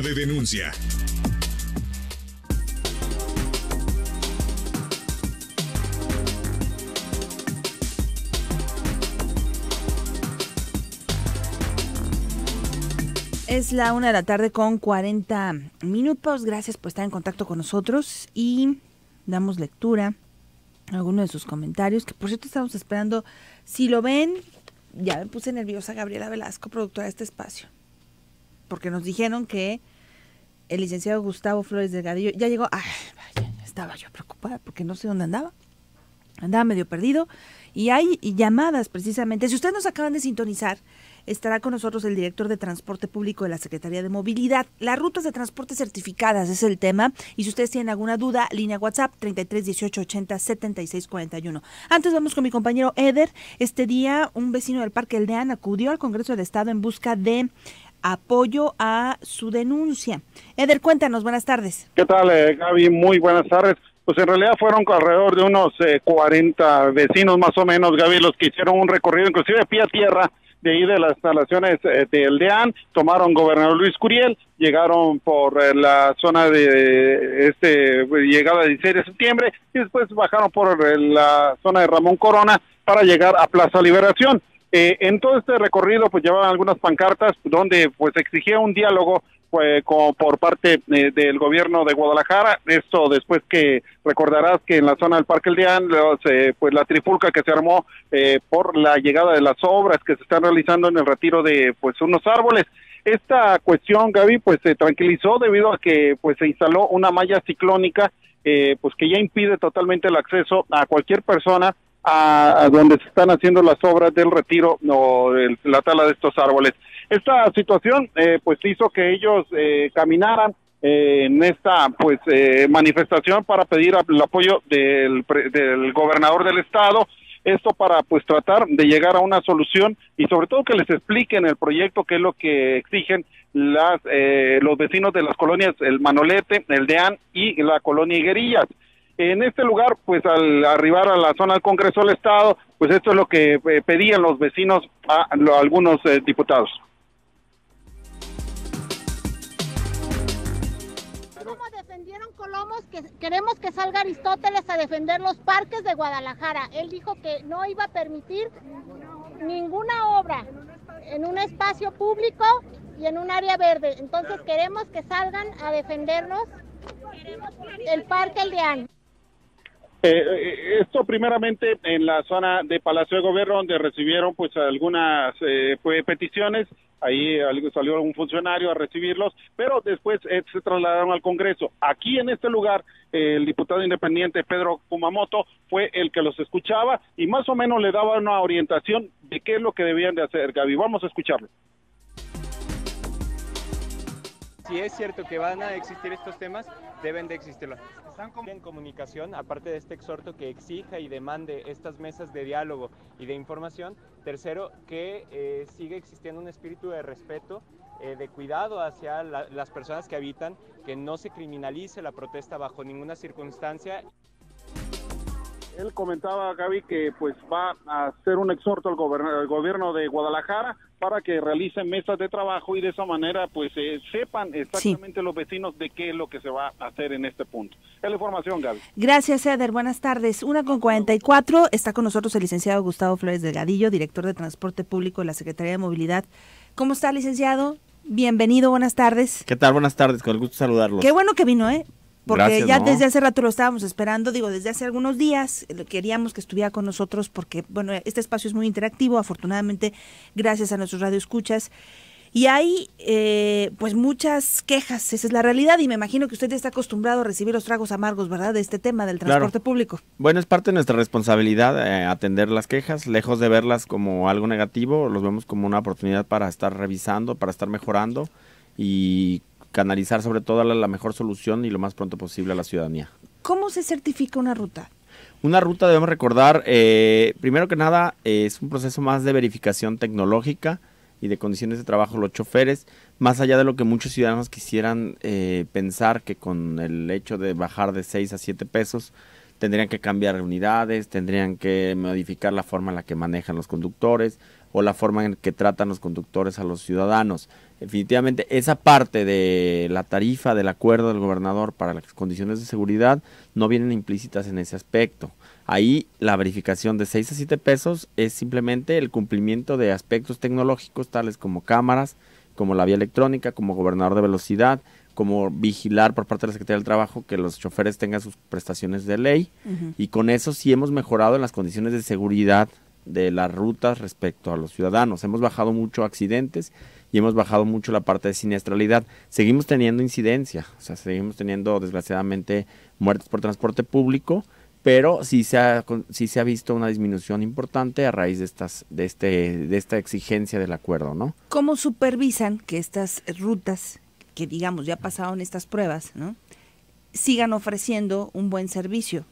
de denuncia. Es la una de la tarde con 40 minutos. Gracias por estar en contacto con nosotros y damos lectura a algunos de sus comentarios, que por cierto estamos esperando. Si lo ven, ya me puse nerviosa Gabriela Velasco, productora de este espacio porque nos dijeron que el licenciado Gustavo Flores Delgadillo ya llegó. Ay, vaya, estaba yo preocupada porque no sé dónde andaba. Andaba medio perdido. Y hay llamadas precisamente. Si ustedes nos acaban de sintonizar, estará con nosotros el director de Transporte Público de la Secretaría de Movilidad. Las rutas de transporte certificadas es el tema. Y si ustedes tienen alguna duda, línea WhatsApp 33 18 80 76 41. Antes vamos con mi compañero Eder. Este día, un vecino del Parque Eldean acudió al Congreso del Estado en busca de apoyo a su denuncia. Eder, cuéntanos, buenas tardes. ¿Qué tal, eh, Gaby? Muy buenas tardes. Pues en realidad fueron alrededor de unos 40 eh, vecinos más o menos, Gaby, los que hicieron un recorrido inclusive pie a tierra de ahí de las instalaciones del eh, DEAN, tomaron gobernador Luis Curiel, llegaron por la zona de este pues, llegada del 16 de septiembre y después bajaron por la zona de Ramón Corona para llegar a Plaza Liberación. Eh, en todo este recorrido, pues llevaban algunas pancartas donde pues exigía un diálogo pues, por parte eh, del gobierno de Guadalajara. Esto después que recordarás que en la zona del Parque El Dián, eh, pues la trifulca que se armó eh, por la llegada de las obras que se están realizando en el retiro de pues unos árboles. Esta cuestión, Gaby, pues se tranquilizó debido a que pues se instaló una malla ciclónica pues que ya impide totalmente el acceso a cualquier persona a, donde se están haciendo las obras del retiro o la tala de estos árboles. Esta situación eh, pues hizo que ellos eh, caminaran eh, en esta pues manifestación para pedir el apoyo del, del gobernador del estado, esto para pues tratar de llegar a una solución y sobre todo que les expliquen el proyecto que es lo que exigen las los vecinos de las colonias el Manolete, el Deán y la colonia Higuerillas. En este lugar, pues al arribar a la zona del Congreso del Estado, pues esto es lo que eh, pedían los vecinos a, algunos eh, diputados. Como defendieron Colomos que queremos que salga Aristóteles a defender los parques de Guadalajara. Él dijo que no iba a permitir ninguna obra en un espacio público y en un área verde. Entonces queremos que salgan a defendernos el parque aldeano. Eh, eh, esto primeramente en la zona de Palacio de Gobierno, donde recibieron pues algunas eh, peticiones, ahí salió un funcionario a recibirlos, pero después se trasladaron al Congreso. Aquí en este lugar, el diputado independiente Pedro Kumamoto fue el que los escuchaba y más o menos le daba una orientación de qué es lo que debían de hacer. Gaby, vamos a escucharlo si es cierto que van a existir estos temas, deben de existirlo. Están en comunicación, aparte de este exhorto que exija y demande estas mesas de diálogo y de información. Tercero, que eh, sigue existiendo un espíritu de respeto eh, de cuidado hacia las personas que habitan, que no se criminalice la protesta bajo ninguna circunstancia. Él comentaba, Gaby, que pues va a hacer un exhorto al, al gobierno de Guadalajara para que realicen mesas de trabajo y de esa manera pues eh, sepan exactamente los vecinos de qué es lo que se va a hacer en este punto. Es la información, Gaby. Gracias, Eder. Buenas tardes. Una con 44. Está con nosotros el licenciado Gustavo Flores Delgadillo, director de Transporte Público de la Secretaría de Movilidad. ¿Cómo está, licenciado? Bienvenido, buenas tardes. ¿Qué tal? Buenas tardes, con el gusto de saludarlos. Qué bueno que vino, ¿eh? Porque ya desde hace rato lo estábamos esperando, digo, desde hace algunos días eh, queríamos que estuviera con nosotros porque, bueno, este espacio es muy interactivo, afortunadamente, gracias a nuestros radioescuchas. Y hay, eh, pues, muchas quejas, esa es la realidad, y me imagino que usted está acostumbrado a recibir los tragos amargos, ¿verdad?, de este tema del transporte público. Bueno, es parte de nuestra responsabilidad eh, atender las quejas, lejos de verlas como algo negativo, los vemos como una oportunidad para estar revisando, para estar mejorando y canalizar sobre todo la, mejor solución y lo más pronto posible a la ciudadanía. ¿Cómo se certifica una ruta? Una ruta debemos recordar, eh, primero que nada, eh, es un proceso más de verificación tecnológica y de condiciones de trabajo los choferes, más allá de lo que muchos ciudadanos quisieran eh, pensar que con el hecho de bajar de 6 a 7 pesos tendrían que cambiar unidades, tendrían que modificar la forma en la que manejan los conductores o la forma en que tratan los conductores a los ciudadanos definitivamente esa parte de la tarifa del acuerdo del gobernador para las condiciones de seguridad no vienen implícitas en ese aspecto. Ahí la verificación de 6 a 7 pesos es simplemente el cumplimiento de aspectos tecnológicos tales como cámaras, como la vía electrónica, como gobernador de velocidad, como vigilar por parte de la Secretaría del Trabajo que los choferes tengan sus prestaciones de ley. Y con eso sí hemos mejorado en las condiciones de seguridad de las rutas respecto a los ciudadanos. Hemos bajado mucho accidentes y hemos bajado mucho la parte de siniestralidad. Seguimos teniendo incidencia, o sea, seguimos teniendo desgraciadamente muertes por transporte público, pero sí se ha, se ha visto una disminución importante a raíz de estas de este de esta exigencia del acuerdo, ¿no? ¿Cómo supervisan que estas rutas que digamos ya pasaron estas pruebas, sigan ofreciendo un buen servicio?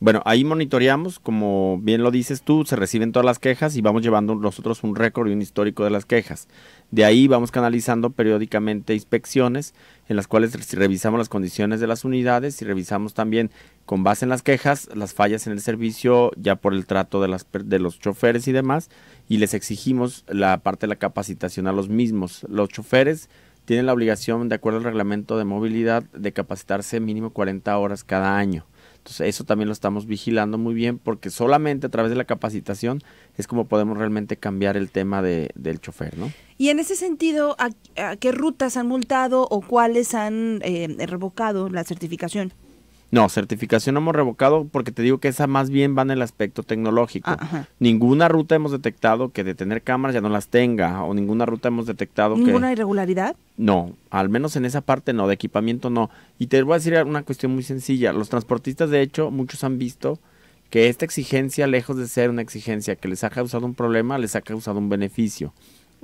Bueno, ahí monitoreamos, como bien lo dices tú, se reciben todas las quejas y vamos llevando nosotros un récord y un histórico de las quejas. De ahí vamos canalizando periódicamente inspecciones en las cuales revisamos las condiciones de las unidades y revisamos también con base en las quejas las fallas en el servicio ya por el trato de, las, de los choferes y demás y les exigimos la parte de la capacitación a los mismos. Los choferes tienen la obligación, de acuerdo al reglamento de movilidad, de capacitarse mínimo 40 horas cada año entonces, eso también lo estamos vigilando muy bien porque solamente a través de la capacitación es como podemos realmente cambiar el tema del chofer, ¿no? Y en ese sentido, ¿a, qué rutas han multado o cuáles han eh, revocado la certificación? No, certificación hemos revocado porque te digo que esa más bien va en el aspecto tecnológico. Ah, ninguna ruta hemos detectado que de tener cámaras ya no las tenga o ninguna ruta hemos detectado que... ¿Ninguna irregularidad? No, al menos en esa parte no, de equipamiento no. Y te voy a decir una cuestión muy sencilla. Los transportistas, de hecho, muchos han visto que esta exigencia, lejos de ser una exigencia que les ha causado un problema, les ha causado un beneficio.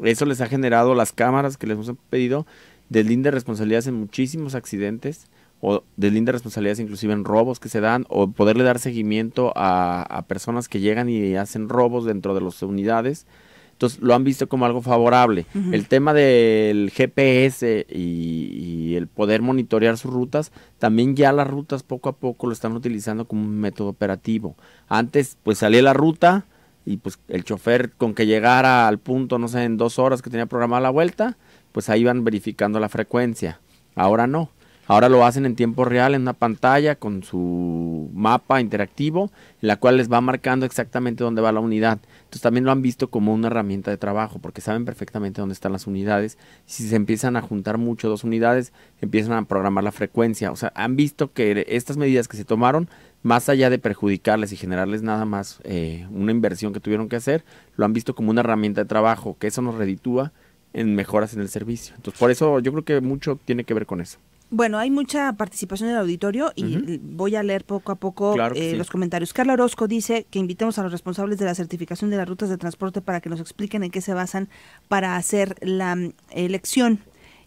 Eso les ha generado las cámaras que les hemos pedido, del de responsabilidades en muchísimos accidentes o deslinde responsabilidades inclusive en robos que se dan o poderle dar seguimiento a, personas que llegan y hacen robos dentro de las unidades. Entonces lo han visto como algo favorable. El tema del GPS y, el poder monitorear sus rutas, también ya las rutas poco a poco lo están utilizando como un método operativo. Antes pues salía la ruta y pues el chofer con que llegara al punto, no sé, en dos horas que tenía programada la vuelta, pues ahí iban verificando la frecuencia. Ahora no Ahora lo hacen en tiempo real en una pantalla con su mapa interactivo, la cual les va marcando exactamente dónde va la unidad. Entonces también lo han visto como una herramienta de trabajo, porque saben perfectamente dónde están las unidades. Si se empiezan a juntar mucho dos unidades, empiezan a programar la frecuencia. O sea, han visto que estas medidas que se tomaron, más allá de perjudicarles y generarles nada más eh, una inversión que tuvieron que hacer, lo han visto como una herramienta de trabajo, que eso nos reditúa en mejoras en el servicio. Entonces, por eso yo creo que mucho tiene que ver con eso. Bueno, hay mucha participación en el auditorio y voy a leer poco a poco eh, los comentarios. Carla Orozco dice que invitemos a los responsables de la certificación de las rutas de transporte para que nos expliquen en qué se basan para hacer la mm, elección.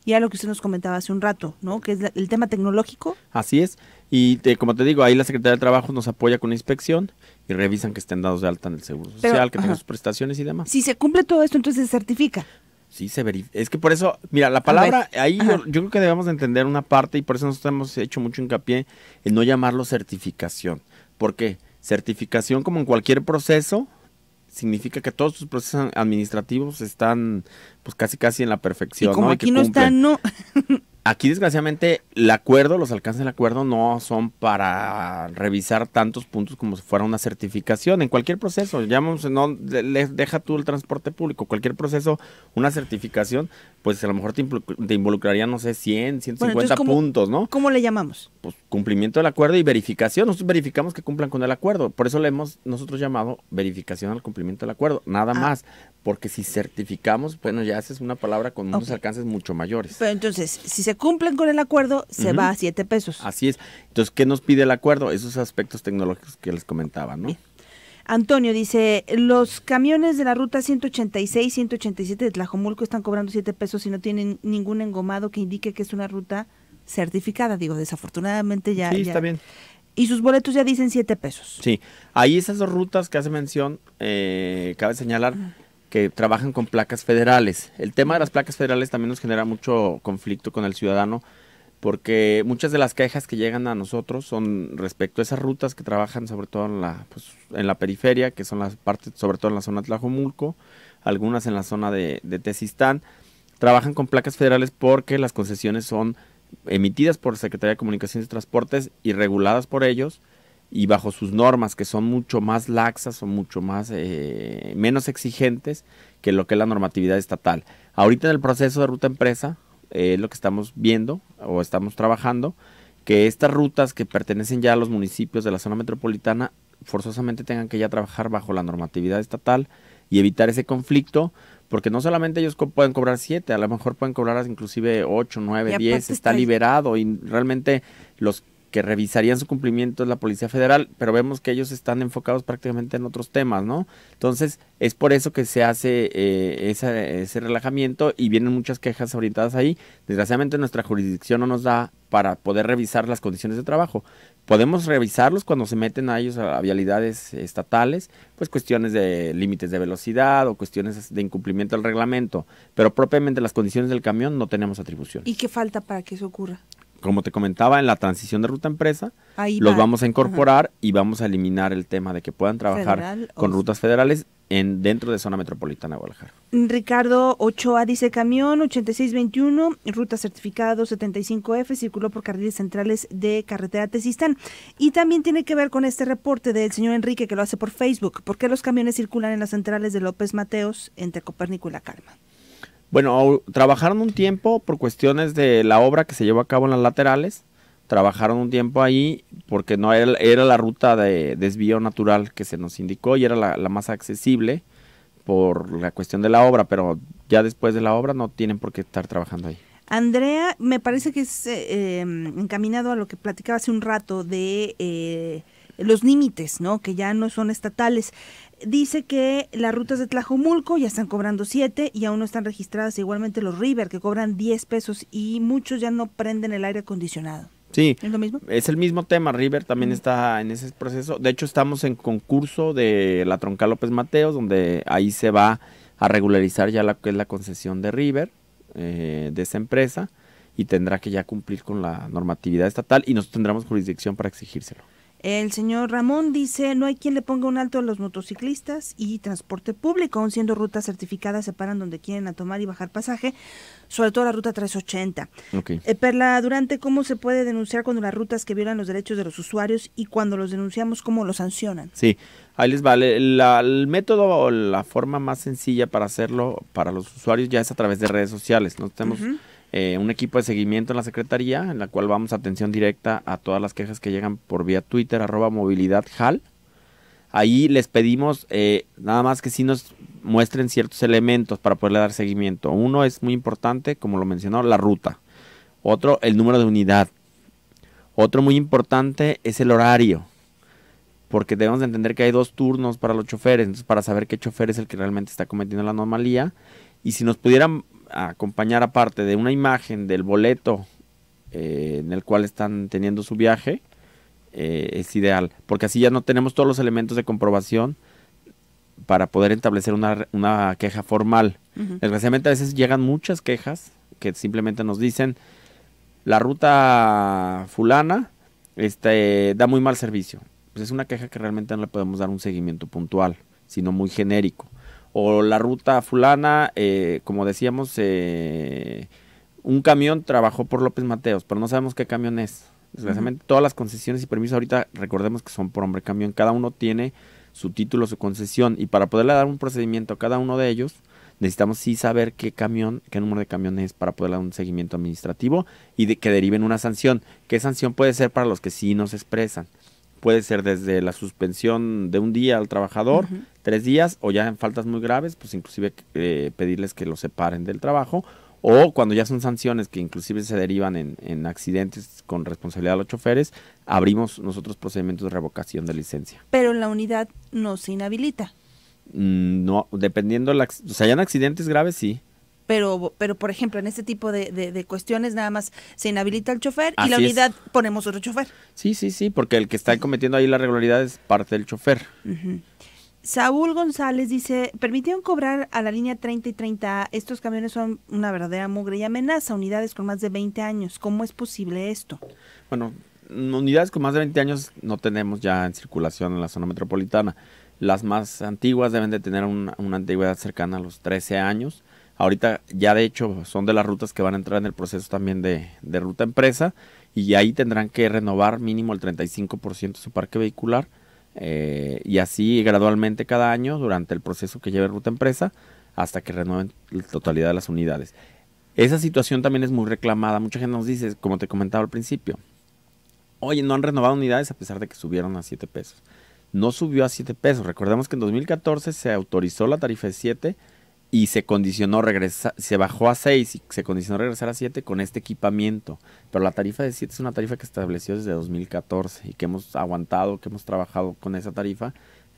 Y a lo que usted nos comentaba hace un rato, ¿no? Que es el tema tecnológico. Así es. Y como te digo, ahí la Secretaría de Trabajo nos apoya con inspección y revisan que estén dados de alta en el Seguro Social, que tengan sus prestaciones y demás. Si se cumple todo esto, entonces se certifica. Sí, se verifica. Es que por eso, mira, la palabra, ahí yo, creo que debemos entender una parte y por eso nosotros hemos hecho mucho hincapié en no llamarlo certificación. porque Certificación, como en cualquier proceso, significa que todos tus procesos administrativos están pues casi casi en la perfección. como aquí no están, no. Aquí desgraciadamente el acuerdo, los alcances del acuerdo no son para revisar tantos puntos como si fuera una certificación. En cualquier proceso, llamamos, no deja tú el transporte público, cualquier proceso, una certificación, pues a lo mejor te, involucraría, no sé, 100, 150 puntos, ¿no? ¿Cómo le llamamos? Pues cumplimiento del acuerdo y verificación. Nosotros verificamos que cumplan con el acuerdo. Por eso le hemos nosotros llamado verificación al cumplimiento del acuerdo, nada ah. más porque si certificamos, bueno, ya esa es una palabra con unos alcances mucho mayores. Pero entonces, si se cumplen con el acuerdo, se va a siete pesos. Así es. Entonces, ¿qué nos pide el acuerdo? Esos aspectos tecnológicos que les comentaba, ¿no? Antonio dice, los camiones de la ruta 186 187 de Tlajomulco están cobrando siete pesos y no tienen ningún engomado que indique que es una ruta certificada. Digo, desafortunadamente ya... Sí, está bien. Y sus boletos ya dicen siete pesos. Sí, ahí esas dos rutas que hace mención, eh, cabe señalar que trabajan con placas federales. El tema de las placas federales también nos genera mucho conflicto con el ciudadano porque muchas de las quejas que llegan a nosotros son respecto a esas rutas que trabajan sobre todo en la, pues, en la periferia, que son las partes, sobre todo en la zona de Tlajomulco, algunas en la zona de, de trabajan con placas federales porque las concesiones son emitidas por Secretaría de Comunicaciones y Transportes y reguladas por ellos y bajo sus normas que son mucho más laxas son mucho más eh, menos exigentes que lo que es la normatividad estatal. Ahorita en el proceso de ruta empresa eh, es lo que estamos viendo o estamos trabajando que estas rutas que pertenecen ya a los municipios de la zona metropolitana forzosamente tengan que ya trabajar bajo la normatividad estatal y evitar ese conflicto, porque no solamente ellos pueden cobrar siete a lo mejor pueden cobrar inclusive 8, 9, 10, está liberado y realmente los que revisarían su cumplimiento es la Policía Federal, pero vemos que ellos están enfocados prácticamente en otros temas, ¿no? Entonces, es por eso que se hace eh, ese relajamiento y vienen muchas quejas orientadas ahí. Desgraciadamente, nuestra jurisdicción no nos da para poder revisar las condiciones de trabajo. Podemos revisarlos cuando se meten a ellos a, vialidades estatales, pues cuestiones de límites de velocidad o cuestiones de incumplimiento al reglamento, pero propiamente las condiciones del camión no tenemos atribución. ¿Y qué falta para que eso ocurra? como te comentaba, en la transición de ruta empresa, los vamos a incorporar y vamos a eliminar el tema de que puedan trabajar con rutas federales en, dentro de zona metropolitana de Guadalajara. Ricardo Ochoa dice camión 8621, ruta certificado 75F, circuló por carriles centrales de carretera Tesistán. Y también tiene que ver con este reporte del señor Enrique que lo hace por Facebook. ¿Por qué los camiones circulan en las centrales de López Mateos entre Copérnico y La Calma? Bueno, trabajaron un tiempo por cuestiones de la obra que se llevó a cabo en las laterales. Trabajaron un tiempo ahí porque no era, la ruta de desvío natural que se nos indicó y era la, más accesible por la cuestión de la obra, pero ya después de la obra no tienen por qué estar trabajando ahí. Andrea, me parece que es eh, em, encaminado a lo que platicaba hace un rato de eh, los límites, ¿no? Que ya no son estatales. Dice que las rutas de Tlajomulco ya están cobrando 7 y aún no están registradas igualmente los River, que cobran 10 pesos y muchos ya no prenden el aire acondicionado. Sí. ¿Es lo mismo? Es el mismo tema. River también está en ese proceso. De hecho, estamos en concurso de la Tronca López Mateos, donde ahí se va a regularizar ya la que es la concesión de River, eh, de esa empresa, y tendrá que ya cumplir con la normatividad estatal y nosotros tendremos jurisdicción para exigírselo. El señor Ramón dice, no hay quien le ponga un alto a los motociclistas y transporte público, aun siendo rutas certificadas, se paran donde quieren a tomar y bajar pasaje, sobre todo la ruta 380. Okay. Eh, Perla Durante, ¿cómo se puede denunciar cuando las rutas que violan los derechos de los usuarios y cuando los denunciamos, cómo los sancionan? Sí, ahí les vale. el método o la forma más sencilla para hacerlo para los usuarios ya es a través de redes sociales. ¿no? tenemos... Eh, un equipo de seguimiento en la Secretaría, en la cual vamos a atención directa a todas las quejas que llegan por vía Twitter, arroba movilidad Ahí les pedimos eh, nada más que si nos muestren ciertos elementos para poderle dar seguimiento. Uno es muy importante, como lo mencionó, la ruta. Otro, el número de unidad. Otro muy importante es el horario. Porque debemos de entender que hay dos turnos para los choferes. para saber qué chofer es el que realmente está cometiendo la anomalía. Y si nos pudieran acompañar aparte de una imagen del boleto eh, en el cual están teniendo su viaje, eh, es ideal, porque así ya no tenemos todos los elementos de comprobación para poder establecer una, queja formal. Desgraciadamente a veces llegan muchas quejas que simplemente nos dicen, la ruta fulana este, da muy mal servicio. Pues es una queja que realmente no le podemos dar un seguimiento puntual, sino muy genérico o la ruta fulana, eh, como decíamos, eh, un camión trabajó por López Mateos, pero no sabemos qué camión es. Desgraciadamente, todas las concesiones y permisos ahorita recordemos que son por hombre camión. Cada uno tiene su título, su concesión. Y para poderle dar un procedimiento a cada uno de ellos, necesitamos sí saber qué camión, qué número de camión es para poderle dar un seguimiento administrativo y de, que deriven una sanción. ¿Qué sanción puede ser para los que sí nos expresan? puede ser desde la suspensión de un día al trabajador, tres días, o ya en faltas muy graves, pues inclusive eh, pedirles que lo separen del trabajo, o cuando ya son sanciones que inclusive se derivan en, accidentes con responsabilidad de los choferes, abrimos nosotros procedimientos de revocación de licencia. Pero la unidad no se inhabilita. Mm, no, dependiendo, la, o sea, ya en accidentes graves sí pero, pero por ejemplo, en este tipo de, de, cuestiones nada más se inhabilita el chofer y la unidad ponemos otro chofer. Sí, sí, sí, porque el que está cometiendo ahí la regularidad es parte del chofer. Saúl González dice, permitieron cobrar a la línea 30 y 30. Estos camiones son una verdadera mugre y amenaza unidades con más de 20 años. ¿Cómo es posible esto? Bueno, unidades con más de 20 años no tenemos ya en circulación en la zona metropolitana. Las más antiguas deben de tener una, una antigüedad cercana a los 13 años Ahorita ya de hecho son de las rutas que van a entrar en el proceso también de, ruta empresa y ahí tendrán que renovar mínimo el 35% de su parque vehicular eh, y así gradualmente cada año durante el proceso que lleve ruta empresa hasta que renueven la totalidad de las unidades. Esa situación también es muy reclamada. Mucha gente nos dice, como te comentaba al principio, oye, no han renovado unidades a pesar de que subieron a 7 pesos. No subió a 7 pesos. Recordemos que en 2014 se autorizó la tarifa de 7 y se condicionó regresar, se bajó a 6 y se condicionó regresar a 7 con este equipamiento. Pero la tarifa de 7 es una tarifa que estableció desde 2014 y que hemos aguantado, que hemos trabajado con esa tarifa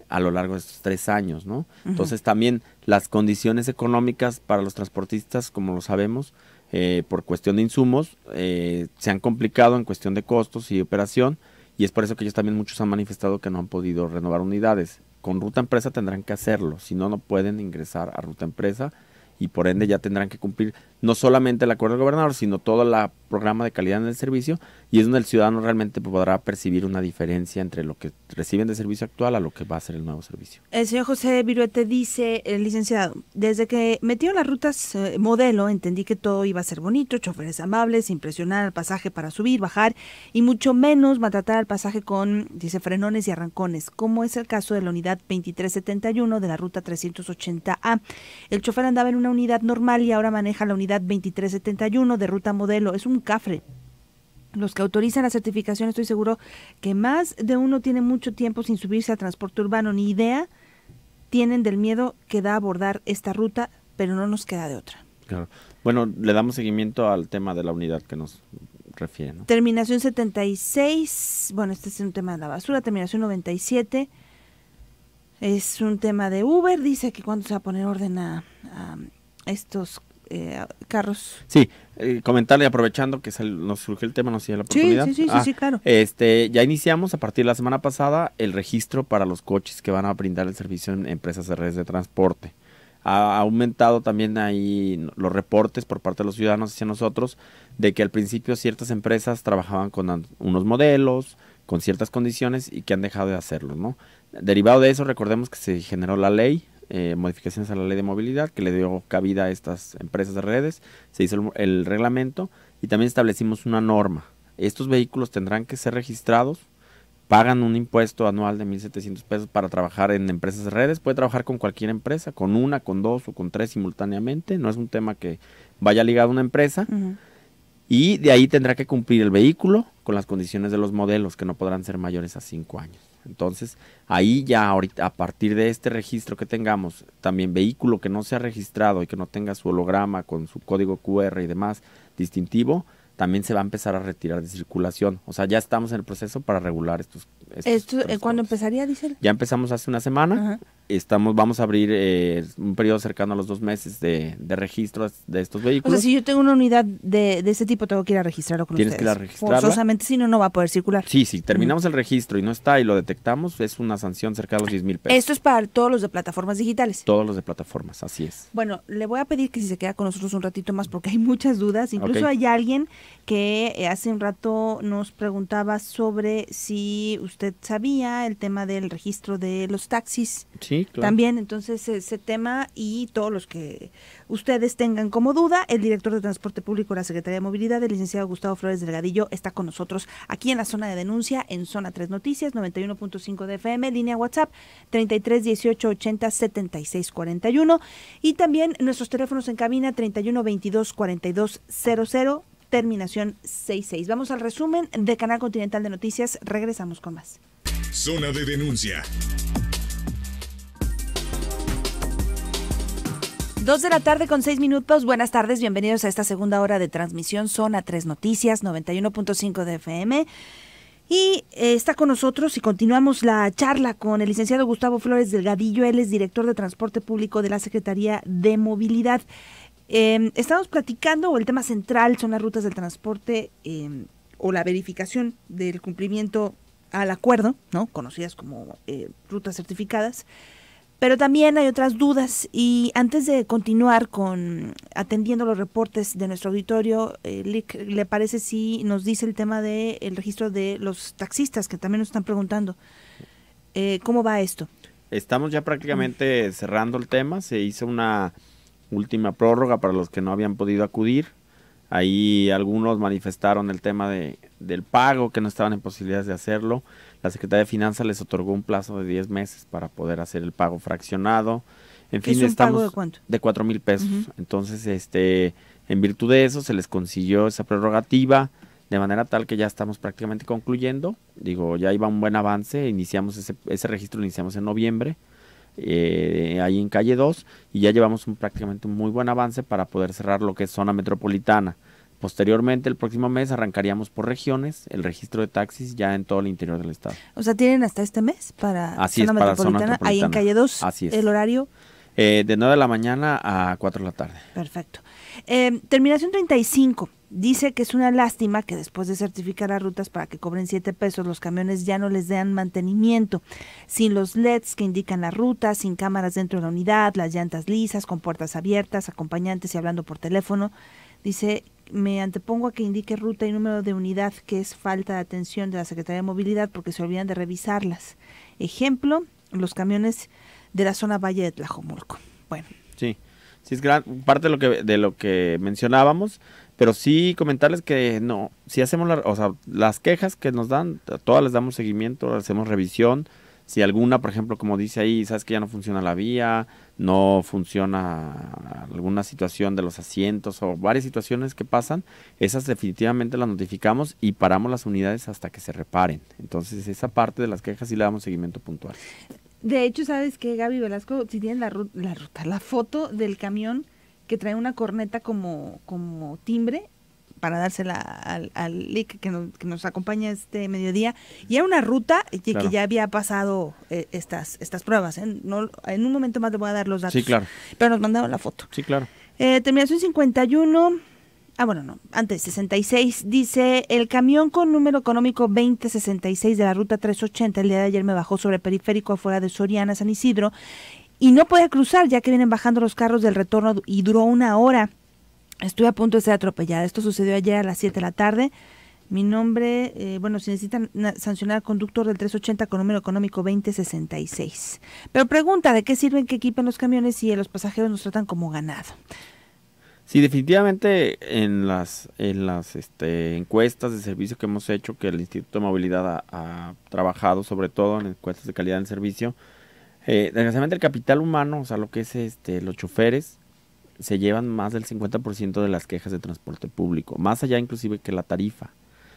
a lo largo de estos tres años, ¿no? Entonces también las condiciones económicas para los transportistas, como lo sabemos, eh, por cuestión de insumos, eh, se han complicado en cuestión de costos y operación, y es por eso que ellos también muchos han manifestado que no han podido renovar unidades con ruta empresa tendrán que hacerlo, si no, no pueden ingresar a ruta empresa y por ende ya tendrán que cumplir no solamente el acuerdo del gobernador, sino todo el programa de calidad en el servicio, y es donde el ciudadano realmente podrá percibir una diferencia entre lo que reciben de servicio actual a lo que va a ser el nuevo servicio. El señor José Viruete dice, el eh, licenciado, desde que metieron las rutas eh, modelo, entendí que todo iba a ser bonito, choferes amables, impresionar al pasaje para subir, bajar, y mucho menos maltratar al pasaje con, dice, frenones y arrancones, como es el caso de la unidad 2371 de la ruta 380A. El chofer andaba en una unidad normal y ahora maneja la unidad 2371 de ruta modelo. Es un cafre los que autorizan la certificación, estoy seguro que más de uno tiene mucho tiempo sin subirse a transporte urbano, ni idea tienen del miedo que da abordar esta ruta, pero no nos queda de otra. Bueno, le damos seguimiento al tema de la unidad que nos refiere. Terminación 76, bueno, este es un tema de la basura, terminación 97. Es un tema de Uber, dice que cuando se va a poner orden a, a estos eh, carros. Sí, eh, comentarle aprovechando que nos surge el tema, nos dio la oportunidad. Sí, sí, ah, sí, claro. Este, ya iniciamos a partir de la semana pasada el registro para los coches que van a brindar el servicio en empresas de redes de transporte. Ha, aumentado también ahí los reportes por parte de los ciudadanos hacia nosotros de que al principio ciertas empresas trabajaban con unos modelos, con ciertas condiciones y que han dejado de hacerlo, ¿no? Derivado de eso, recordemos que se generó la ley eh, modificaciones a la ley de movilidad que le dio cabida a estas empresas de redes, se hizo el, reglamento y también establecimos una norma. Estos vehículos tendrán que ser registrados pagan un impuesto anual de 1.700 pesos para trabajar en empresas de redes. Puede trabajar con cualquier empresa, con una, con dos o con tres simultáneamente. No es un tema que vaya ligado a una empresa. Y de ahí tendrá que cumplir el vehículo con las condiciones de los modelos, que no podrán ser mayores a cinco años. Entonces, ahí ya ahorita, a partir de este registro que tengamos, también vehículo que no sea registrado y que no tenga su holograma con su código QR y demás distintivo, también se va a empezar a retirar de circulación. O sea, ya estamos en el proceso para regular estos, esto, eh, ¿Cuándo empezaría, dice Ya empezamos hace una semana. Estamos, vamos a abrir eh, un periodo cercano a los dos meses de, registro registros de estos vehículos. O sea, si yo tengo una unidad de, de ese tipo, tengo que ir a registrarlo con Tienes ustedes. que ir a Forzosamente, si no, no va a poder circular. Sí, si sí, terminamos el registro y no está y lo detectamos, es una sanción cerca de los 10 mil pesos. Esto es para todos los de plataformas digitales. Todos los de plataformas, así es. Bueno, le voy a pedir que si se queda con nosotros un ratito más porque hay muchas dudas. Incluso hay alguien que eh, hace un rato nos preguntaba sobre si usted sabía, el tema del registro de los taxis. Sí, claro. También, entonces, ese tema y todos los que ustedes tengan como duda, el director de Transporte Público de la Secretaría de Movilidad, el licenciado Gustavo Flores Delgadillo, está con nosotros aquí en la zona de denuncia, en Zona 3 Noticias, 91.5 DFM, FM, línea WhatsApp, 33 18 80 76 41. Y también nuestros teléfonos en cabina, 31 22 42 terminación 66. Vamos al resumen de Canal Continental de Noticias. Regresamos con más. Zona de denuncia. Dos de la tarde con seis minutos. Buenas tardes, bienvenidos a esta segunda hora de transmisión Zona 3 Noticias, 91.5 de FM. Y eh, está con nosotros y continuamos la charla con el licenciado Gustavo Flores Delgadillo. Él es director de Transporte Público de la Secretaría de Movilidad. Em, estamos platicando, o el tema central son las rutas del transporte em, o la verificación del cumplimiento al acuerdo, ¿no? Conocidas como eh, rutas certificadas. Pero también hay otras dudas y antes de continuar con atendiendo los reportes de nuestro auditorio, eh, le, parece si nos dice el tema del de registro de los taxistas que también nos están preguntando? Eh, ¿Cómo va esto? Estamos ya prácticamente cerrando el tema. Se hizo una última prórroga para los que no habían podido acudir. Ahí algunos manifestaron el tema de, del pago, que no estaban en posibilidades de hacerlo. La Secretaría de Finanzas les otorgó un plazo de 10 meses para poder hacer el pago fraccionado. En fin, estamos de cuánto? 4 mil pesos. Entonces, este, en virtud de eso, se les consiguió esa prerrogativa de manera tal que ya estamos prácticamente concluyendo. Digo, ya iba un buen avance. Iniciamos ese, ese registro, lo iniciamos en noviembre eh, ahí en calle 2 y ya llevamos un, prácticamente un muy buen avance para poder cerrar lo que es zona metropolitana. Posteriormente, el próximo mes, arrancaríamos por regiones el registro de taxis ya en todo el interior del estado. O sea, tienen hasta este mes para, zona, metropolitana, ahí en calle 2, el horario. Eh, de 9 de la mañana a 4 de la tarde. Perfecto. Eh, terminación 35. Dice que es una lástima que después de certificar las rutas para que cobren 7 pesos, los camiones ya no les den mantenimiento. Sin los LEDs que indican la ruta, sin cámaras dentro de la unidad, las llantas lisas, con puertas abiertas, acompañantes y hablando por teléfono. Dice, me antepongo a que indique ruta y número de unidad, que es falta de atención de la Secretaría de Movilidad porque se olvidan de revisarlas. Ejemplo, los camiones de la zona Valle de Tlajomulco. Bueno. Sí sí es gran, parte de lo que de lo que mencionábamos, pero sí comentarles que no, si hacemos las quejas que nos dan, todas les damos seguimiento, hacemos revisión, si alguna, por ejemplo, como dice ahí, sabes que ya no funciona la vía, no funciona alguna situación de los asientos o varias situaciones que pasan, esas definitivamente las notificamos y paramos las unidades hasta que se reparen. Entonces, esa parte de las quejas sí le damos seguimiento puntual. De hecho, ¿sabes que Gaby Velasco, si tienen la, ruta, la foto del camión que trae una corneta como, como timbre para dársela al, LIC que nos, acompaña este mediodía. Y era una ruta que, ya había pasado eh, estas, estas pruebas. ¿eh? No, en un momento más le voy a dar los datos. Sí, claro. Pero nos mandaron la foto. Sí, claro. Eh, terminación 51 Ah, bueno, no. Antes, 66. Dice, el camión con número económico 2066 de la ruta 380 el día de ayer me bajó sobre el periférico afuera de Soriana, San Isidro, y no podía cruzar ya que vienen bajando los carros del retorno y duró una hora. Estuve a punto de ser atropellada. Esto sucedió ayer a las 7 de la tarde. Mi nombre, eh, bueno, si necesitan sancionar al conductor del 380 con número económico 2066. Pero pregunta, ¿de qué sirven que equipen los camiones si los pasajeros nos tratan como ganado? Sí, definitivamente en las, en las este, encuestas de servicio que hemos hecho, que el Instituto de Movilidad ha, trabajado sobre todo en encuestas de calidad del servicio, eh, desgraciadamente el capital humano, o sea, lo que es este, los choferes, se llevan más del 50% de las quejas de transporte público, más allá inclusive que la tarifa.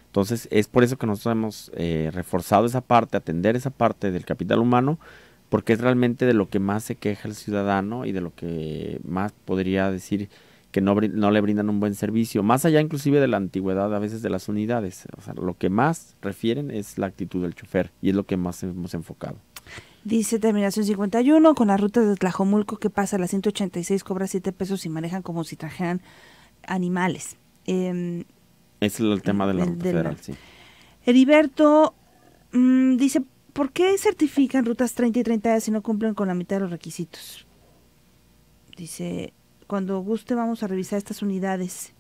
Entonces, es por eso que nosotros hemos eh, reforzado esa parte, atender esa parte del capital humano, porque es realmente de lo que más se queja el ciudadano y de lo que más podría decir que no, no, le brindan un buen servicio, más allá inclusive de la antigüedad a veces de las unidades. O sea, lo que más refieren es la actitud del chofer y es lo que más hemos enfocado. Dice terminación 51, con la ruta de Tlajomulco que pasa a las 186 cobra 7 pesos y manejan como si trajeran animales. Em, es el tema de la ruta federal, sí. Heriberto mm, dice, ¿por qué certifican rutas 30 y 30 si no cumplen con la mitad de los requisitos? Dice, cuando guste vamos a revisar estas unidades.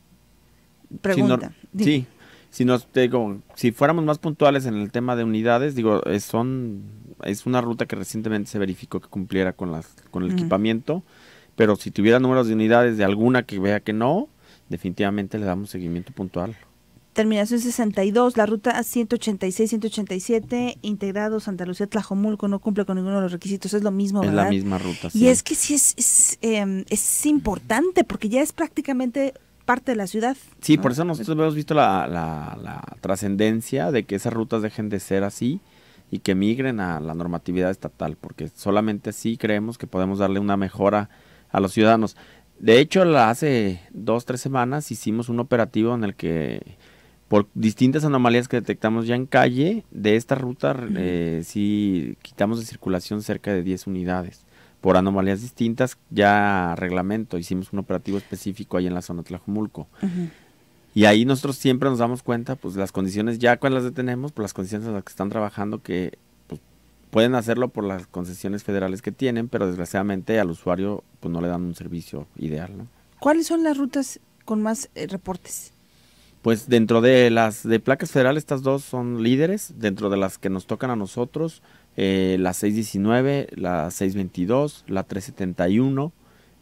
Pregunta. sí, si nos digo, si fuéramos más puntuales en el tema de unidades, digo, es, son es una ruta que recientemente se verificó que cumpliera con las con el equipamiento, pero si tuviera números de unidades de alguna que vea que no, definitivamente le damos seguimiento puntual. Terminación 62, la ruta 186-187, integrado Santa Lucía Tlajomulco, no cumple con ninguno de los requisitos, es lo mismo. ¿verdad? Es la misma ruta. Sí. Y es que sí es, em, es, importante porque ya es prácticamente parte de la ciudad. Sí, por eso nosotros hemos visto la, la, la trascendencia de que esas rutas dejen de ser así y que migren a la normatividad estatal, porque solamente así creemos que podemos darle una mejora a los ciudadanos. De hecho, hace dos, tres semanas hicimos un operativo en el que por distintas anomalías que detectamos ya en calle, de esta ruta eh, sí quitamos de circulación cerca de 10 unidades. Por anomalías distintas, ya reglamento, hicimos un operativo específico ahí en la zona Tlajumulco. Y ahí nosotros siempre nos damos cuenta, pues las condiciones, ya cuando las detenemos, por pues, las condiciones en las que están trabajando, que pues, pueden hacerlo por las concesiones federales que tienen, pero desgraciadamente al usuario pues no le dan un servicio ideal. ¿no? ¿Cuáles son las rutas con más eh, reportes? pues dentro de las de placas federales, estas dos son líderes, dentro de las que nos tocan a nosotros, eh, la 619, la 622, la 371,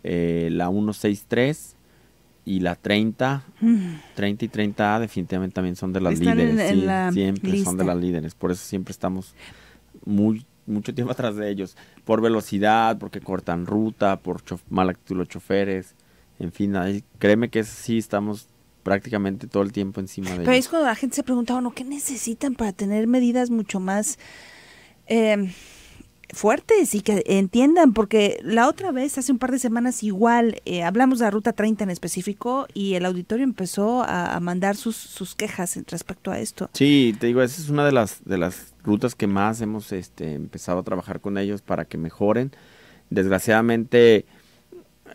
eh, la 163 y la 30, 30 mm. y 30A definitivamente también son de las líderes, siempre son de las líderes, por eso siempre estamos muy mucho tiempo atrás de ellos, por velocidad, porque cortan ruta, por mal actitud los choferes, en fin, ahí, créeme que sí estamos prácticamente todo el tiempo encima de Pero es cuando la gente se preguntaba, bueno, ¿Qué necesitan para tener medidas mucho más em, fuertes y que entiendan? Porque la otra vez, hace un par de semanas, igual eh, hablamos de la Ruta 30 en específico y el auditorio empezó a, mandar sus, sus, quejas respecto a esto. Sí, te digo, esa es una de las, de las rutas que más hemos este, empezado a trabajar con ellos para que mejoren. Desgraciadamente,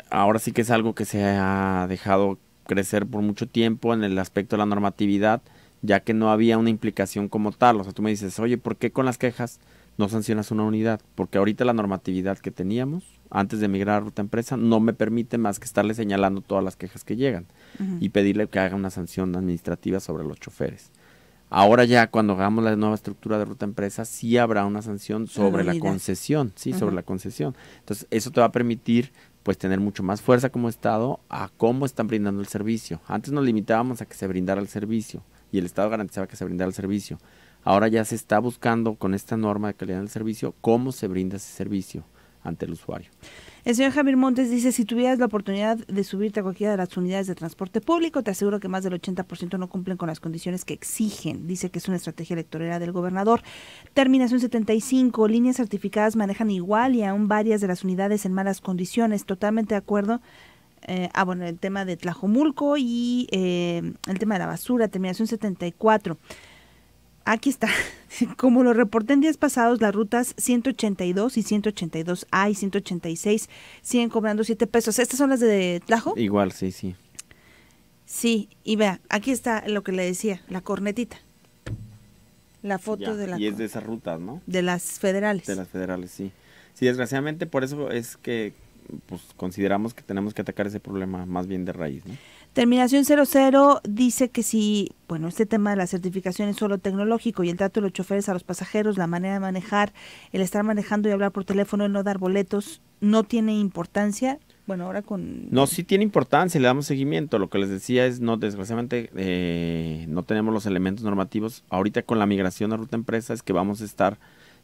ahora sí que es algo que se ha dejado crecer por mucho tiempo en el aspecto de la normatividad, ya que no había una implicación como tal. O sea, tú me dices, oye, ¿por qué con las quejas no sancionas una unidad? Porque ahorita la normatividad que teníamos antes de migrar a ruta empresa no me permite más que estarle señalando todas las quejas que llegan y pedirle que haga una sanción administrativa sobre los choferes. Ahora ya cuando hagamos la nueva estructura de ruta empresa sí habrá una sanción sobre la, concesión, sí, sobre la concesión. Entonces, eso te va a permitir pues tener mucho más fuerza como Estado a cómo están brindando el servicio. Antes nos limitábamos a que se brindara el servicio y el Estado garantizaba que se brindara el servicio. Ahora ya se está buscando con esta norma de calidad del servicio cómo se brinda ese servicio ante el usuario. El señor Javier Montes dice, si tuvieras la oportunidad de subirte a cualquiera de las unidades de transporte público, te aseguro que más del 80% no cumplen con las condiciones que exigen. Dice que es una estrategia electoral del gobernador. Terminación 75, líneas certificadas manejan igual y aún varias de las unidades en malas condiciones. Totalmente de acuerdo. Eh, ah, bueno, el tema de Tlajomulco y eh, el tema de la basura, terminación 74. Aquí está. Como lo reporté en días pasados, las rutas 182 y 182A y 186 siguen cobrando 7 pesos. ¿Estas son las de Tlajo? Igual, sí, sí. Sí, y vea, aquí está lo que le decía, la cornetita. La foto de la... Y es de esas rutas, ¿no? De las federales. De las federales, sí. Sí, desgraciadamente por eso es que pues, consideramos que tenemos que atacar ese problema más bien de raíz, ¿no? Terminación 00 dice que si, bueno, este tema de la certificación es solo tecnológico y el trato de los choferes a los pasajeros, la manera de manejar, el estar manejando y hablar por teléfono, el no dar boletos, no tiene importancia. Bueno, ahora con... No, sí tiene importancia, le damos seguimiento. Lo que les decía es, no, desgraciadamente eh, no tenemos los elementos normativos. Ahorita con la migración a ruta empresa es que vamos a estar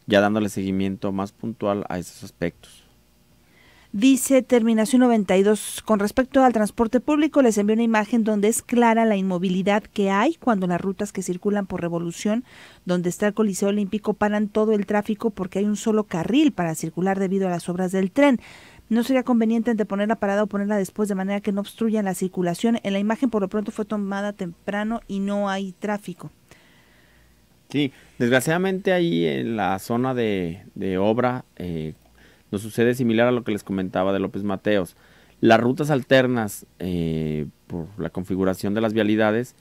ya dándole seguimiento más puntual a esos aspectos. Dice Terminación 92, con respecto al transporte público, les envío una imagen donde es clara la inmovilidad que hay cuando las rutas que circulan por Revolución, donde está el Coliseo Olímpico, paran todo el tráfico porque hay un solo carril para circular debido a las obras del tren. No sería conveniente anteponer la parada o ponerla después de manera que no obstruya la circulación. En la imagen por lo pronto fue tomada temprano y no hay tráfico. Sí, desgraciadamente ahí en la zona de, de obra, eh, nos sucede similar a lo que les comentaba de López Mateos. Las rutas alternas eh, por la configuración de las vialidades,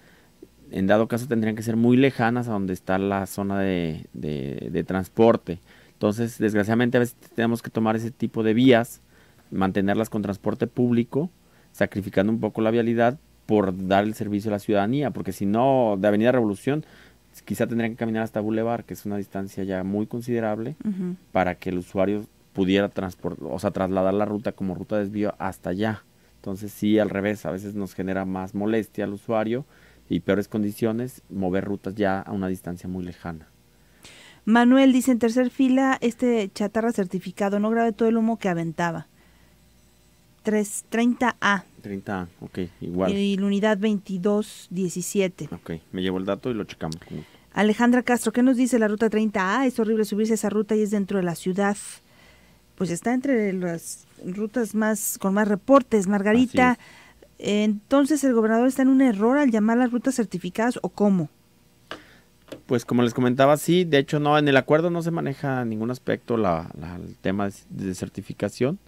en dado caso tendrían que ser muy lejanas a donde está la zona de, transporte. Entonces, desgraciadamente a veces tenemos que tomar ese tipo de vías, mantenerlas con transporte público, sacrificando un poco la vialidad por dar el servicio a la ciudadanía, porque si no, de Avenida Revolución quizá tendrían que caminar hasta Boulevard, que es una distancia ya muy considerable, para que el usuario pudiera transportar, o sea, trasladar la ruta como ruta de desvío hasta allá. Entonces sí, al revés, a veces nos genera más molestia al usuario y peores condiciones mover rutas ya a una distancia muy lejana. Manuel dice en tercer fila, este chatarra certificado, no grabe todo el humo que aventaba. 30A. 30A, ok, igual. Y, la unidad 2217. Ok, me llevo el dato y lo checamos. Alejandra Castro, ¿qué nos dice la ruta 30A? Es horrible subirse a esa ruta y es dentro de la ciudad pues está entre las rutas más con más reportes, Margarita. Entonces, ¿el gobernador está en un error al llamar las rutas certificadas o cómo? Pues como les comentaba, sí, de hecho no, en el acuerdo no se maneja ningún aspecto la, el tema de, certificación.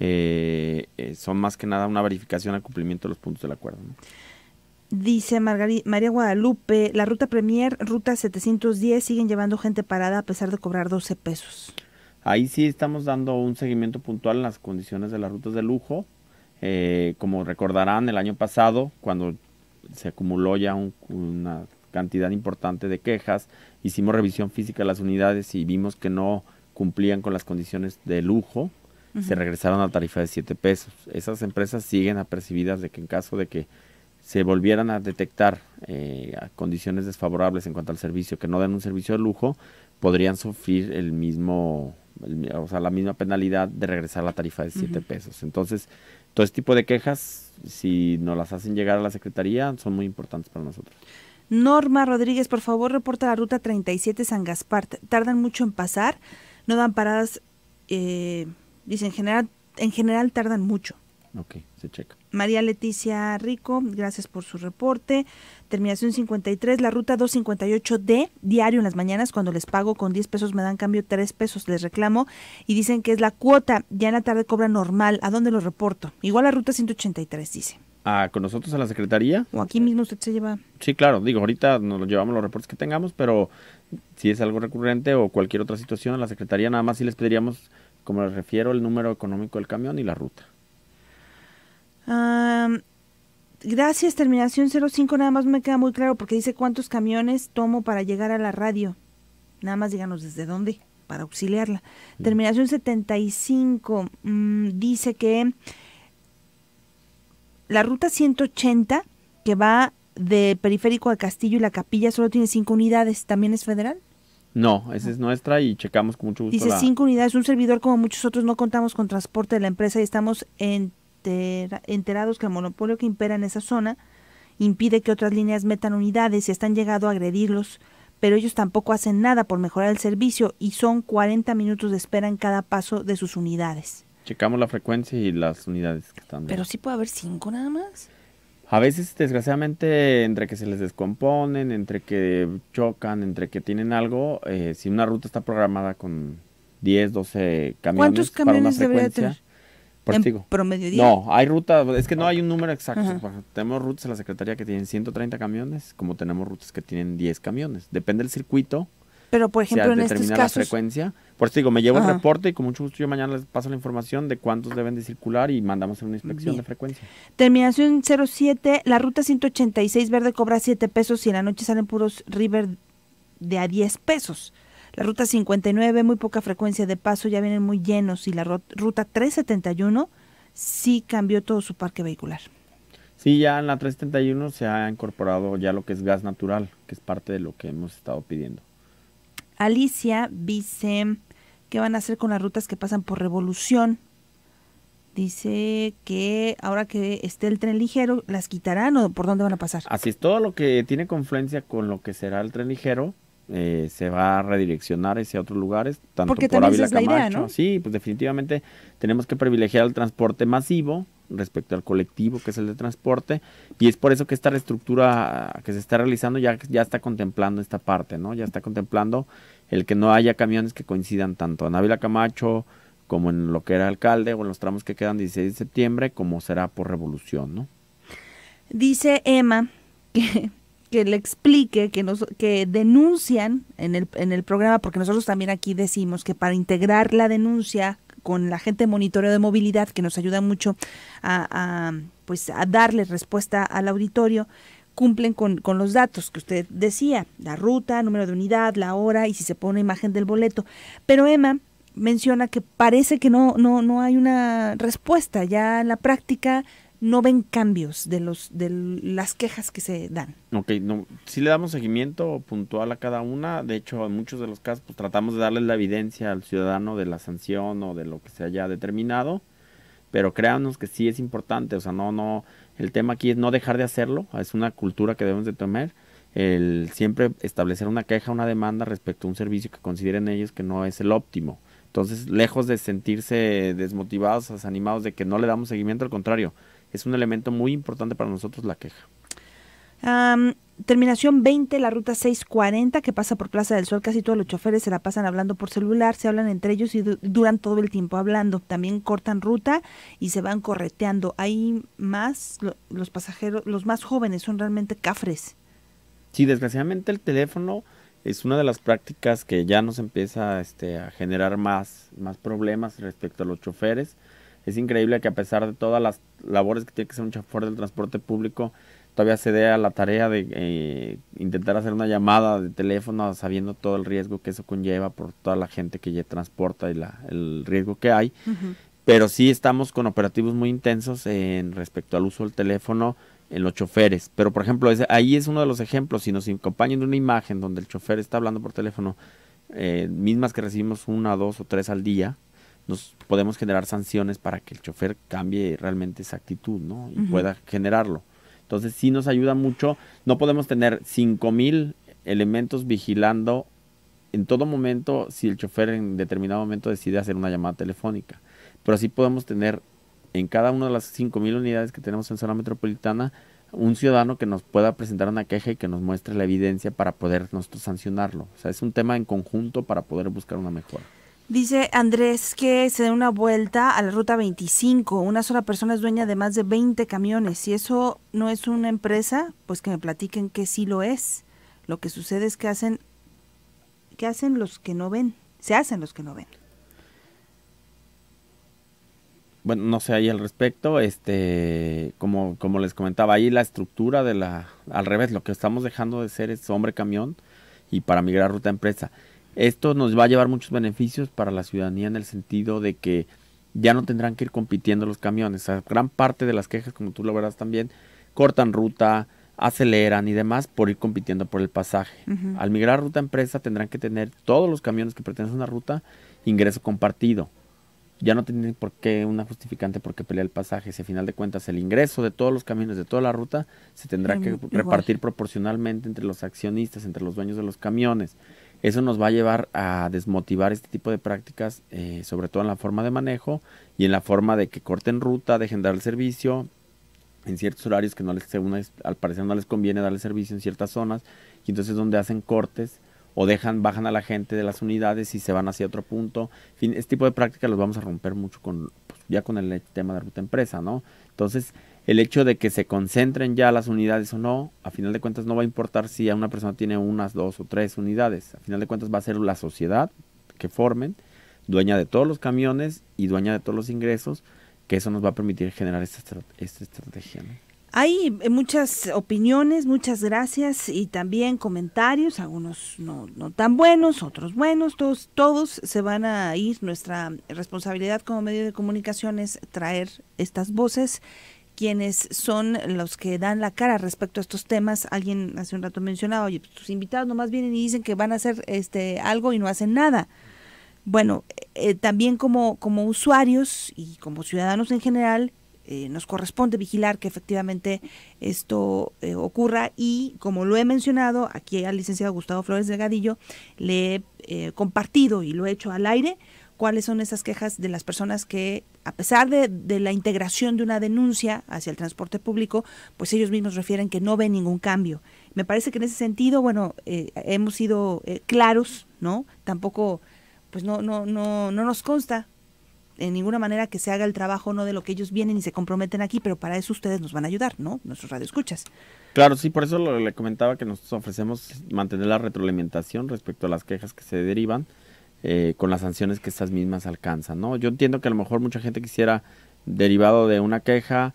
Eh, eh, son más que nada una verificación al cumplimiento de los puntos del acuerdo. Dice María Guadalupe, la ruta Premier, ruta 710, siguen llevando gente parada a pesar de cobrar 12 pesos. Ahí sí estamos dando un seguimiento puntual en las condiciones de las rutas de lujo. Eh, como recordarán, el año pasado, cuando se acumuló ya una cantidad importante de quejas, hicimos revisión física de las unidades y vimos que no cumplían con las condiciones de lujo, se regresaron a tarifa de 7 pesos. Esas empresas siguen apercibidas de que en caso de que se volvieran a detectar eh, condiciones desfavorables en cuanto al servicio, que no den un servicio de lujo, podrían sufrir el mismo o sea, la misma penalidad de regresar la tarifa de 7 pesos. Entonces, todo este tipo de quejas, si nos las hacen llegar a la Secretaría, son muy importantes para nosotros. Norma Rodríguez, por favor, reporta la ruta 37 San Gaspar. Tardan mucho en pasar, no dan paradas, eh, dice, en general, en general tardan mucho. Ok, se checa. María Leticia Rico, gracias por su reporte. Terminación 53, la ruta 258D, diario en las mañanas, cuando les pago con 10 pesos me dan cambio 3 pesos, les reclamo y dicen que es la cuota, ya en la tarde cobra normal, ¿a dónde lo reporto? Igual la ruta 183, dice. Ah, ¿Con nosotros a la secretaría? ¿O aquí mismo usted se lleva? Sí, claro, digo, ahorita nos llevamos los reportes que tengamos, pero si es algo recurrente o cualquier otra situación, a la secretaría nada más si les pediríamos, como les refiero, el número económico del camión y la ruta gracias, terminación 05, nada más me queda muy claro porque dice cuántos camiones tomo para llegar a la radio. Nada más díganos desde dónde para auxiliarla. Mm. Terminación 75 mm, dice que la ruta 180 que va de Periférico a Castillo y la Capilla solo tiene cinco unidades, ¿también es federal? No, esa es nuestra y checamos con mucho gusto. Dice cinco unidades, un servidor como muchos otros no contamos con transporte de la empresa y estamos en enterados que el monopolio que impera en esa zona impide que otras líneas metan unidades y están llegando a agredirlos, pero ellos tampoco hacen nada por mejorar el servicio y son 40 minutos de espera en cada paso de sus unidades. Checamos la frecuencia y las unidades que están. Pero sí puede haber cinco nada más. A veces, desgraciadamente, entre que se les descomponen, entre que chocan, entre que tienen algo, eh, si una ruta está programada con 10, 12 camiones ¿Cuántos camiones para una frecuencia, en promedio No, hay rutas, es que no hay un número exacto. Tenemos rutas en la Secretaría que tienen 130 camiones, como tenemos rutas que tienen 10 camiones. Depende del circuito. Pero, por ejemplo, en la frecuencia. Por eso digo, me llevo el reporte y con mucho gusto yo mañana les paso la información de cuántos deben de circular y mandamos una inspección de frecuencia. Terminación 07, la ruta 186 verde cobra 7 pesos y en la noche salen puros river de a 10 pesos. La ruta 59, muy poca frecuencia de paso, ya vienen muy llenos. Y la ruta 371 sí cambió todo su parque vehicular. Sí, ya en la 371 se ha incorporado ya lo que es gas natural, que es parte de lo que hemos estado pidiendo. Alicia dice, ¿qué van a hacer con las rutas que pasan por Revolución? Dice que ahora que esté el tren ligero, ¿las quitarán o por dónde van a pasar? Así es, todo lo que tiene confluencia con lo que será el tren ligero, eh, se va a redireccionar hacia otros lugares, tanto por Ávila Camacho. Idea, ¿no? Sí, pues definitivamente tenemos que privilegiar el transporte masivo respecto al colectivo, que es el de transporte, y es por eso que esta reestructura que se está realizando ya, ya está contemplando esta parte, ¿no? Ya está contemplando el que no haya camiones que coincidan tanto en Ávila Camacho como en lo que era alcalde o en los tramos que quedan 16 de septiembre, como será por revolución, ¿no? Dice Emma que que le explique, que nos, que denuncian en el, en el programa, porque nosotros también aquí decimos que para integrar la denuncia con la gente de monitoreo de movilidad, que nos ayuda mucho a, pues a darle respuesta al auditorio, cumplen con, con, los datos que usted decía, la ruta, número de unidad, la hora y si se pone imagen del boleto. Pero Emma menciona que parece que no, no, no hay una respuesta. Ya en la práctica no ven cambios de los de las quejas que se dan. Ok, no, sí le damos seguimiento puntual a cada una. De hecho, en muchos de los casos pues, tratamos de darles la evidencia al ciudadano de la sanción o de lo que se haya determinado. Pero créanos que sí es importante. O sea, no, no. El tema aquí es no dejar de hacerlo. Es una cultura que debemos de tomar. El siempre establecer una queja, una demanda respecto a un servicio que consideren ellos que no es el óptimo. Entonces, lejos de sentirse desmotivados, desanimados de que no le damos seguimiento, al contrario, es un elemento muy importante para nosotros la queja. terminación 20, la ruta 640 que pasa por Plaza del Sol. Casi todos los choferes se la pasan hablando por celular, se hablan entre ellos y duran todo el tiempo hablando. También cortan ruta y se van correteando. Hay más, los pasajeros, los más jóvenes son realmente cafres. Sí, desgraciadamente el teléfono es una de las prácticas que ya nos empieza este, a generar más, más problemas respecto a los choferes es increíble que a pesar de todas las labores que tiene que hacer un chofer del transporte público, todavía se dé a la tarea de eh, intentar hacer una llamada de teléfono sabiendo todo el riesgo que eso conlleva por toda la gente que ya transporta y la, el riesgo que hay. Pero sí estamos con operativos muy intensos en respecto al uso del teléfono en los choferes. Pero por ejemplo, ahí es uno de los ejemplos. Si nos acompañan de una imagen donde el chofer está hablando por teléfono, eh, mismas que recibimos una, dos o tres al día, nos podemos generar sanciones para que el chofer cambie realmente esa actitud, ¿no? Y pueda generarlo. Entonces sí nos ayuda mucho. No podemos tener 5.000 elementos vigilando en todo momento si el chofer en determinado momento decide hacer una llamada telefónica. Pero sí podemos tener en cada una de las 5.000 unidades que tenemos en zona metropolitana un ciudadano que nos pueda presentar una queja y que nos muestre la evidencia para poder nosotros sancionarlo. O sea, es un tema en conjunto para poder buscar una mejora. Dice Andrés que se dé una vuelta a la ruta 25. Una sola persona es dueña de más de 20 camiones. Si eso no es una empresa, pues que me platiquen que sí lo es. Lo que sucede es que hacen, que hacen los que no ven. Se hacen los que no ven. Bueno, no sé ahí al respecto. Este, como, como les comentaba, ahí la estructura de la, al revés, lo que estamos dejando de ser es hombre camión y para migrar ruta empresa. Esto nos va a llevar muchos beneficios para la ciudadanía en el sentido de que ya no tendrán que ir compitiendo los camiones. gran parte de las quejas, como tú lo verás también, cortan ruta, aceleran y demás por ir compitiendo por el pasaje. Al migrar ruta empresa tendrán que tener todos los camiones que pertenecen a una ruta ingreso compartido. Ya no tienen por qué una justificante por qué pelear el pasaje. Si a final de cuentas el ingreso de todos los camiones de toda la ruta se tendrá que repartir proporcionalmente entre los accionistas, entre los dueños de los camiones. Eso nos va a llevar a desmotivar este tipo de prácticas, eh, sobre todo en la forma de manejo y en la forma de que corten ruta, dejen dar el servicio en ciertos horarios que no les, según al parecer no les conviene el servicio en ciertas zonas y entonces donde hacen cortes o dejan, bajan a la gente de las unidades y se van hacia otro punto. fin, este tipo de prácticas los vamos a romper mucho con, pues, ya con el tema de ruta empresa, ¿no? Entonces, el hecho de que se concentren ya las unidades o no, a final de cuentas no va a importar si una persona tiene unas, dos o tres unidades. A final de cuentas va a ser la sociedad que formen, dueña de todos los camiones y dueña de todos los ingresos, que eso nos va a permitir generar esta, estrategia. Hay eh, muchas opiniones, muchas gracias y también comentarios, algunos no, tan buenos, otros buenos, todos, todos se van a ir. Nuestra responsabilidad como medio de comunicación es traer estas voces quienes son los que dan la cara respecto a estos temas. Alguien hace un rato mencionaba, oye, pues, tus invitados nomás vienen y dicen que van a hacer este algo y no hacen nada. Bueno, eh, también como, usuarios y como ciudadanos en general, eh, nos corresponde vigilar que efectivamente esto eh, ocurra y como lo he mencionado aquí al licenciado Gustavo Flores Delgadillo, le he compartido y lo he hecho al aire cuáles son esas quejas de las personas que, a pesar de, la integración de una denuncia hacia el transporte público, pues ellos mismos refieren que no ven ningún cambio. Me parece que en ese sentido, bueno, eh, hemos sido eh, claros, ¿no? Tampoco, pues no, no, no, no nos consta en ninguna manera que se haga el trabajo no de lo que ellos vienen y se comprometen aquí, pero para eso ustedes nos van a ayudar, ¿no? Nuestros radioescuchas. Claro, sí, por eso le comentaba que nos ofrecemos mantener la retroalimentación respecto a las quejas que se derivan eh, con las sanciones que estas mismas alcanzan, ¿no? Yo entiendo que a lo mejor mucha gente quisiera, derivado de una queja,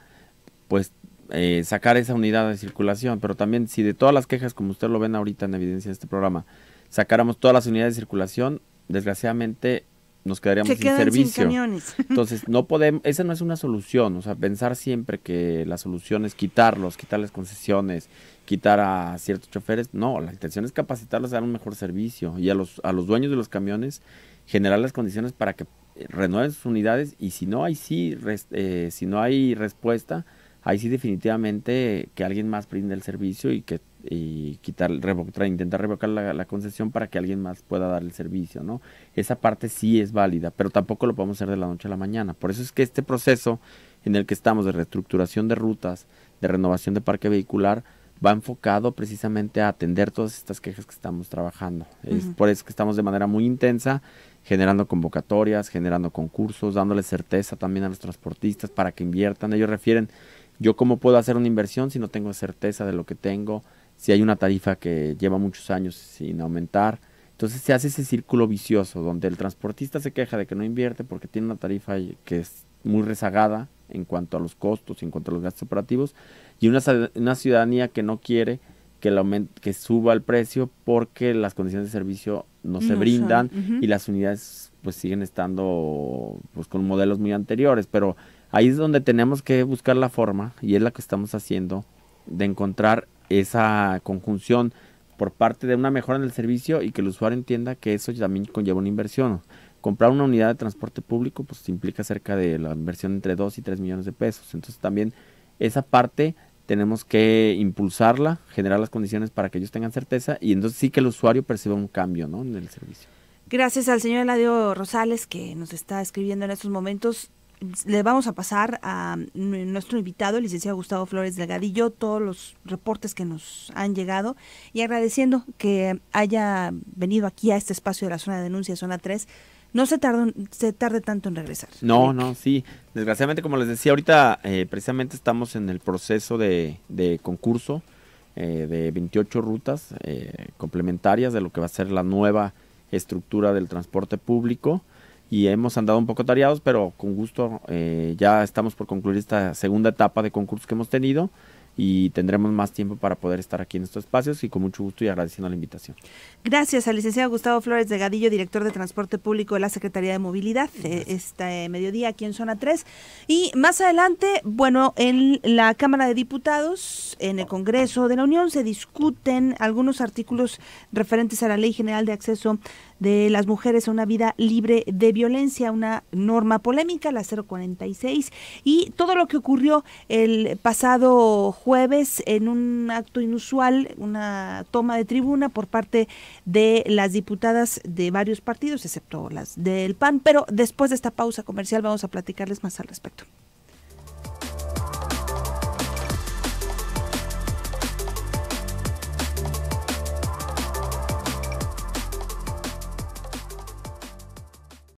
pues eh, sacar esa unidad de circulación, pero también si de todas las quejas, como usted lo ven ahorita en evidencia de este programa, sacáramos todas las unidades de circulación, desgraciadamente nos quedaríamos sin servicio. Entonces, no podemos, esa no es una solución, o sea, pensar siempre que la solución es quitarlos, quitarles concesiones, quitar a ciertos choferes, no, la intención es capacitarlos a dar un mejor servicio y a los a los dueños de los camiones generar las condiciones para que eh, renueven sus unidades y si no hay sí, eh, si no hay respuesta, ahí sí definitivamente que alguien más brinde el servicio y que y quitar, intentar revocar la, concesión para que alguien más pueda dar el servicio, ¿no? Esa parte sí es válida, pero tampoco lo podemos hacer de la noche a la mañana. Por eso es que este proceso en el que estamos de reestructuración de rutas, de renovación de parque vehicular, va enfocado precisamente a atender todas estas quejas que estamos trabajando. por eso Es por eso que estamos de manera muy intensa generando convocatorias, generando concursos, dándole certeza también a los transportistas para que inviertan. Ellos refieren, yo cómo puedo hacer una inversión si no tengo certeza de lo que tengo, si hay una tarifa que lleva muchos años sin aumentar. Entonces se hace ese círculo vicioso donde el transportista se queja de que no invierte porque tiene una tarifa que es muy rezagada en cuanto a los costos, en cuanto a los gastos operativos, y una, una ciudadanía que no quiere que, que suba el precio porque las condiciones de servicio no, se brindan y las unidades pues siguen estando pues con modelos muy anteriores, pero ahí es donde tenemos que buscar la forma y es la que estamos haciendo de encontrar esa conjunción por parte de una mejora en el servicio y que el usuario entienda que eso también conlleva una inversión. Comprar una unidad de transporte público pues implica cerca de la inversión entre 2 y 3 millones de pesos. Entonces también esa parte tenemos que impulsarla, generar las condiciones para que ellos tengan certeza y entonces sí que el usuario perciba un cambio ¿no? en el servicio. Gracias al señor Eladio Rosales que nos está escribiendo en estos momentos le vamos a pasar a nuestro invitado, el licenciado Gustavo Flores Delgadillo, todos los reportes que nos han llegado y agradeciendo que haya venido aquí a este espacio de la zona de denuncia, zona 3. No se tarde, se tarde tanto en regresar. No, no, sí. Desgraciadamente, como les decía, ahorita eh, precisamente estamos en el proceso de, concurso eh, de 28 rutas eh, complementarias de lo que va a ser la nueva estructura del transporte público y hemos andado un poco tareados, pero con gusto eh, ya estamos por concluir esta segunda etapa de concursos que hemos tenido y tendremos más tiempo para poder estar aquí en estos espacios y con mucho gusto y agradeciendo la invitación. Gracias al licenciado Gustavo Flores de Gadillo, director de Transporte Público de la Secretaría de Movilidad, eh, este mediodía aquí en Zona 3. Y más adelante, bueno, en la Cámara de Diputados, en el Congreso de la Unión, se discuten algunos artículos referentes a la Ley General de Acceso de las mujeres a una vida libre de violencia, una norma polémica, la 046, y todo lo que ocurrió el pasado jueves en un acto inusual, una toma de tribuna por parte de las diputadas de varios partidos, excepto las del PAN, pero después de esta pausa comercial vamos a platicarles más al respecto.